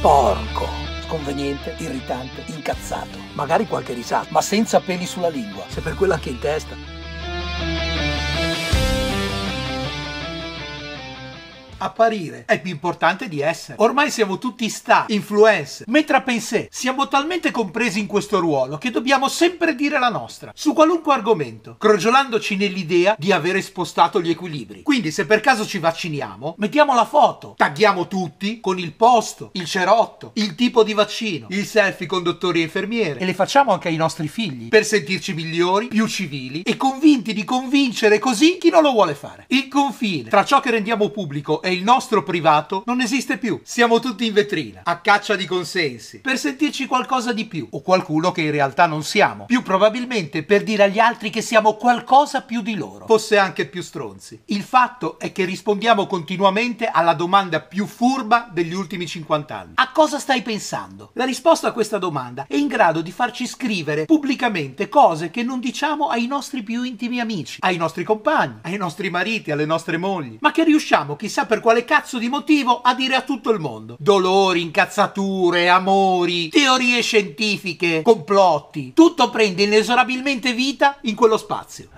Porco! Sconveniente, irritante, incazzato, magari qualche risata, ma senza peli sulla lingua, se per quella anche in testa. apparire, è più importante di essere. Ormai siamo tutti star, influencer, metrapensé, siamo talmente compresi in questo ruolo che dobbiamo sempre dire la nostra, su qualunque argomento, crogiolandoci nell'idea di avere spostato gli equilibri. Quindi se per caso ci vacciniamo, mettiamo la foto, tagghiamo tutti con il posto, il cerotto, il tipo di vaccino, il selfie con dottori e infermiere e le facciamo anche ai nostri figli per sentirci migliori, più civili e convinti di convincere così chi non lo vuole fare. Il confine tra ciò che rendiamo pubblico e e il nostro privato non esiste più. Siamo tutti in vetrina, a caccia di consensi, per sentirci qualcosa di più o qualcuno che in realtà non siamo. Più probabilmente per dire agli altri che siamo qualcosa più di loro, fosse anche più stronzi. Il fatto è che rispondiamo continuamente alla domanda più furba degli ultimi 50 anni. A cosa stai pensando? La risposta a questa domanda è in grado di farci scrivere pubblicamente cose che non diciamo ai nostri più intimi amici, ai nostri compagni, ai nostri mariti, alle nostre mogli, ma che riusciamo chissà per per quale cazzo di motivo a dire a tutto il mondo. Dolori, incazzature, amori, teorie scientifiche, complotti, tutto prende inesorabilmente vita in quello spazio.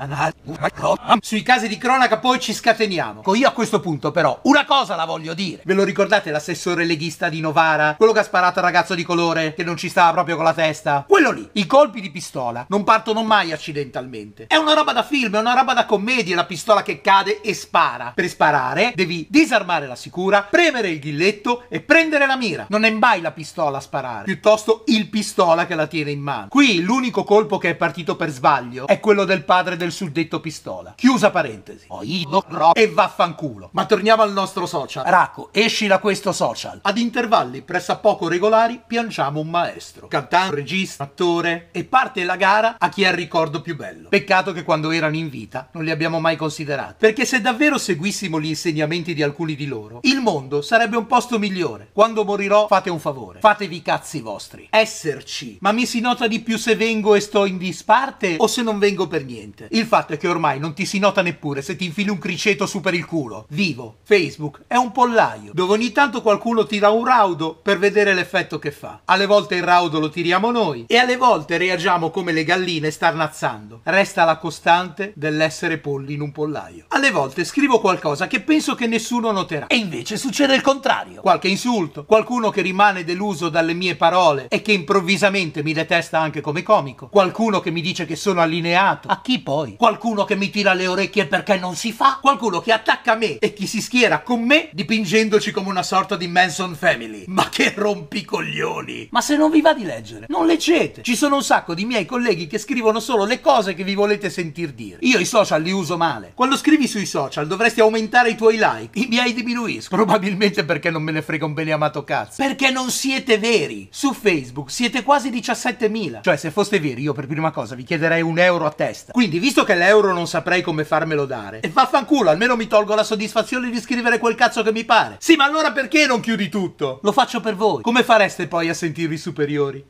Sui casi di cronaca poi ci scateniamo. Io a questo punto però una cosa la voglio dire. Ve lo ricordate l'assessore leghista di Novara? Quello che ha sparato al ragazzo di colore che non ci stava proprio con la testa? Quello lì, i colpi di pistola non partono mai accidentalmente. È una roba da film, è una roba da commedia, la pistola che cade e spara. Per sparare devi disegnare disarmare la sicura, premere il ghilletto e prendere la mira. Non è mai la pistola a sparare, piuttosto il pistola che la tiene in mano. Qui l'unico colpo che è partito per sbaglio è quello del padre del suddetto pistola. Chiusa parentesi. Oido, oh, ro e vaffanculo. Ma torniamo al nostro social. Racco, esci da questo social. Ad intervalli pressappoco regolari piangiamo un maestro. Cantante, regista, attore e parte la gara a chi ha il ricordo più bello. Peccato che quando erano in vita non li abbiamo mai considerati. Perché se davvero seguissimo gli insegnamenti di alcuni culi di loro, il mondo sarebbe un posto migliore. Quando morirò fate un favore, fatevi i cazzi vostri. Esserci. Ma mi si nota di più se vengo e sto in disparte o se non vengo per niente. Il fatto è che ormai non ti si nota neppure se ti infili un criceto su per il culo. Vivo. Facebook è un pollaio, dove ogni tanto qualcuno tira un raudo per vedere l'effetto che fa. Alle volte il raudo lo tiriamo noi e alle volte reagiamo come le galline starnazzando. Resta la costante dell'essere polli in un pollaio. Alle volte scrivo qualcosa che penso che nessuno nessuno noterà. E invece succede il contrario. Qualche insulto, qualcuno che rimane deluso dalle mie parole e che improvvisamente mi detesta anche come comico, qualcuno che mi dice che sono allineato. A chi poi? Qualcuno che mi tira le orecchie perché non si fa, qualcuno che attacca me e chi si schiera con me dipingendoci come una sorta di Manson Family. Ma che rompicoglioni! Ma se non vi va di leggere, non leggete! Ci sono un sacco di miei colleghi che scrivono solo le cose che vi volete sentir dire. Io i social li uso male. Quando scrivi sui social dovresti aumentare i tuoi like miei diminuiscono. Probabilmente perché non me ne frega un bene amato cazzo. Perché non siete veri. Su Facebook siete quasi 17.000. Cioè, se foste veri, io per prima cosa vi chiederei un euro a testa. Quindi, visto che l'euro non saprei come farmelo dare, e vaffanculo, almeno mi tolgo la soddisfazione di scrivere quel cazzo che mi pare. Sì, ma allora perché non chiudi tutto? Lo faccio per voi. Come fareste poi a sentirvi superiori?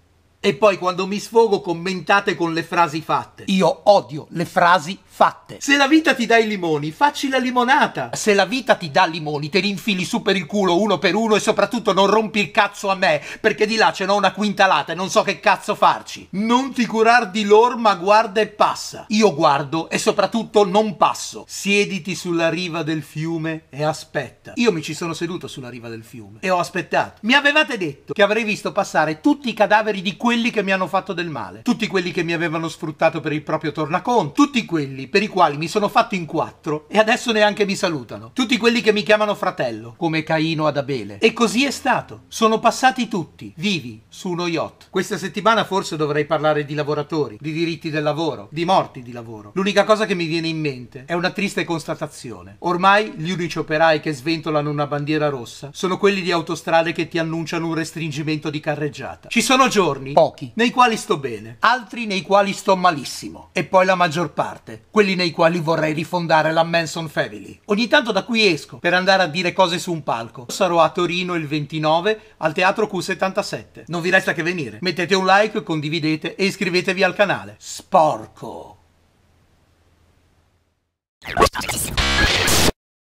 E poi quando mi sfogo commentate con le frasi fatte. Io odio le frasi fatte fatte. Se la vita ti dà i limoni, facci la limonata. Se la vita ti dà limoni, te li infili su per il culo uno per uno e soprattutto non rompi il cazzo a me, perché di là ce n'ho una quintalata e non so che cazzo farci. Non ti curar di lor, ma guarda e passa. Io guardo e soprattutto non passo. Siediti sulla riva del fiume e aspetta. Io mi ci sono seduto sulla riva del fiume e ho aspettato. Mi avevate detto che avrei visto passare tutti i cadaveri di quelli che mi hanno fatto del male, tutti quelli che mi avevano sfruttato per il proprio tornaconto, tutti quelli fratelli, per i quali mi sono fatto in quattro e adesso neanche mi salutano. Tutti quelli che mi chiamano fratello, come Caino ad Abele. E così è stato. Sono passati tutti, vivi, su uno yacht. Questa settimana forse dovrei parlare di lavoratori, di diritti del lavoro, di morti di lavoro. L'unica cosa che mi viene in mente è una triste constatazione. Ormai gli unici operai che sventolano una bandiera rossa sono quelli di autostrade che ti annunciano un restringimento di carreggiata. Ci sono giorni, pochi, nei quali sto bene, altri nei quali sto malissimo e poi la maggior parte quelli nei quali vorrei rifondare la Manson Family. Ogni tanto da qui esco per andare a dire cose su un palco. Sarò a Torino il 29 al Teatro Q77. Non vi resta che venire. Mettete un like, condividete e iscrivetevi al canale. Sporco!